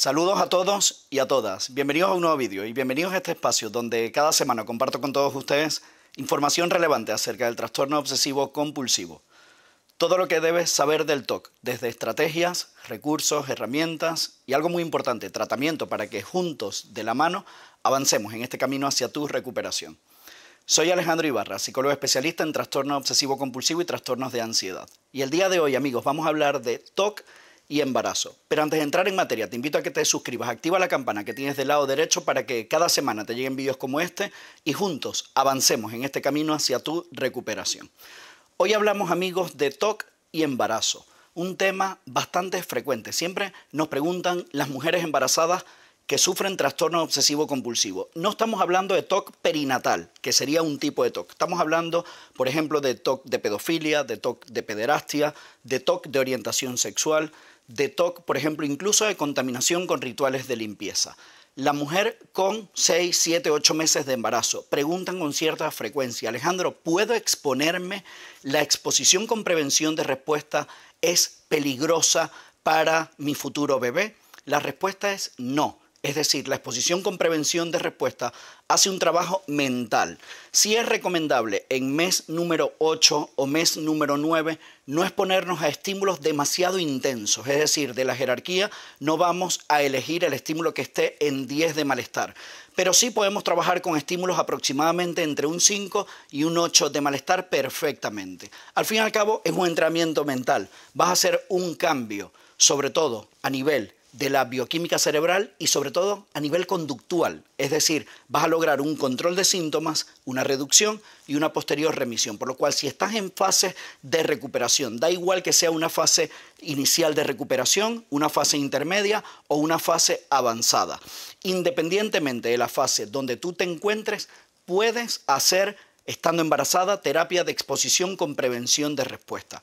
Saludos a todos y a todas. Bienvenidos a un nuevo vídeo y bienvenidos a este espacio donde cada semana comparto con todos ustedes información relevante acerca del trastorno obsesivo compulsivo. Todo lo que debes saber del TOC, desde estrategias, recursos, herramientas y algo muy importante, tratamiento para que juntos, de la mano, avancemos en este camino hacia tu recuperación. Soy Alejandro Ibarra, psicólogo especialista en trastorno obsesivo compulsivo y trastornos de ansiedad. Y el día de hoy, amigos, vamos a hablar de TOC y embarazo. Pero antes de entrar en materia, te invito a que te suscribas, activa la campana que tienes del lado derecho para que cada semana te lleguen vídeos como este y juntos avancemos en este camino hacia tu recuperación. Hoy hablamos amigos de TOC y embarazo, un tema bastante frecuente. Siempre nos preguntan las mujeres embarazadas que sufren trastorno obsesivo compulsivo. No estamos hablando de TOC perinatal, que sería un tipo de TOC. Estamos hablando, por ejemplo, de TOC de pedofilia, de TOC de pederastia, de TOC de orientación sexual, de TOC, por ejemplo, incluso de contaminación con rituales de limpieza. La mujer con 6, 7, 8 meses de embarazo preguntan con cierta frecuencia, Alejandro, ¿puedo exponerme? La exposición con prevención de respuesta es peligrosa para mi futuro bebé? La respuesta es no. Es decir, la exposición con prevención de respuesta hace un trabajo mental. Si es recomendable en mes número 8 o mes número 9 no exponernos a estímulos demasiado intensos, es decir, de la jerarquía no vamos a elegir el estímulo que esté en 10 de malestar, pero sí podemos trabajar con estímulos aproximadamente entre un 5 y un 8 de malestar perfectamente. Al fin y al cabo es un entrenamiento mental, vas a hacer un cambio, sobre todo a nivel de la bioquímica cerebral y sobre todo a nivel conductual, es decir, vas a lograr un control de síntomas, una reducción y una posterior remisión, por lo cual si estás en fase de recuperación, da igual que sea una fase inicial de recuperación, una fase intermedia o una fase avanzada, independientemente de la fase donde tú te encuentres, puedes hacer, estando embarazada, terapia de exposición con prevención de respuesta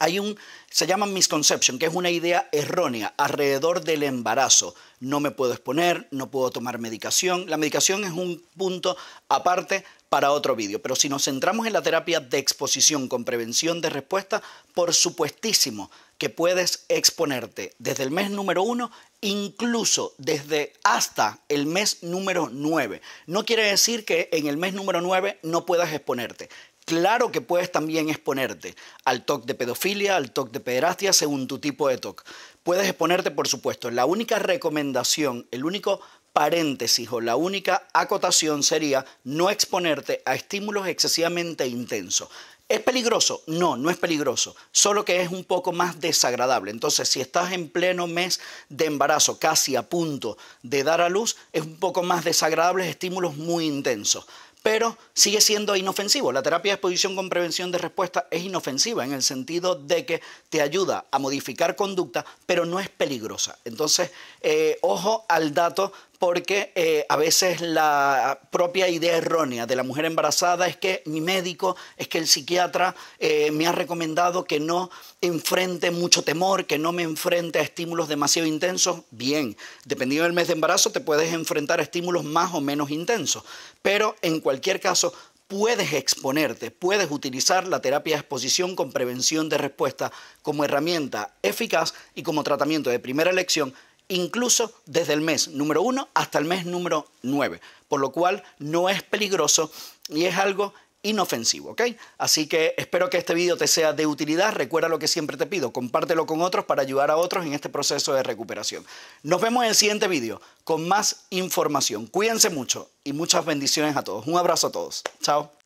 hay un, se llama misconception, que es una idea errónea alrededor del embarazo. No me puedo exponer, no puedo tomar medicación. La medicación es un punto aparte para otro vídeo, pero si nos centramos en la terapia de exposición con prevención de respuesta, por supuestísimo que puedes exponerte desde el mes número uno, incluso desde hasta el mes número nueve. No quiere decir que en el mes número nueve no puedas exponerte Claro que puedes también exponerte al TOC de pedofilia, al TOC de pederastia, según tu tipo de TOC. Puedes exponerte, por supuesto. La única recomendación, el único paréntesis o la única acotación sería no exponerte a estímulos excesivamente intensos. ¿Es peligroso? No, no es peligroso, solo que es un poco más desagradable. Entonces, si estás en pleno mes de embarazo, casi a punto de dar a luz, es un poco más desagradable, estímulos muy intensos pero sigue siendo inofensivo. La terapia de exposición con prevención de respuesta es inofensiva en el sentido de que te ayuda a modificar conducta, pero no es peligrosa. Entonces, eh, ojo al dato porque eh, a veces la propia idea errónea de la mujer embarazada es que mi médico, es que el psiquiatra eh, me ha recomendado que no enfrente mucho temor, que no me enfrente a estímulos demasiado intensos. Bien, dependiendo del mes de embarazo te puedes enfrentar a estímulos más o menos intensos, pero cualquier caso, puedes exponerte, puedes utilizar la terapia de exposición con prevención de respuesta como herramienta eficaz y como tratamiento de primera elección, incluso desde el mes número uno hasta el mes número 9, por lo cual no es peligroso y es algo inofensivo, ¿ok? Así que espero que este video te sea de utilidad. Recuerda lo que siempre te pido, compártelo con otros para ayudar a otros en este proceso de recuperación. Nos vemos en el siguiente video con más información. Cuídense mucho y muchas bendiciones a todos. Un abrazo a todos. Chao.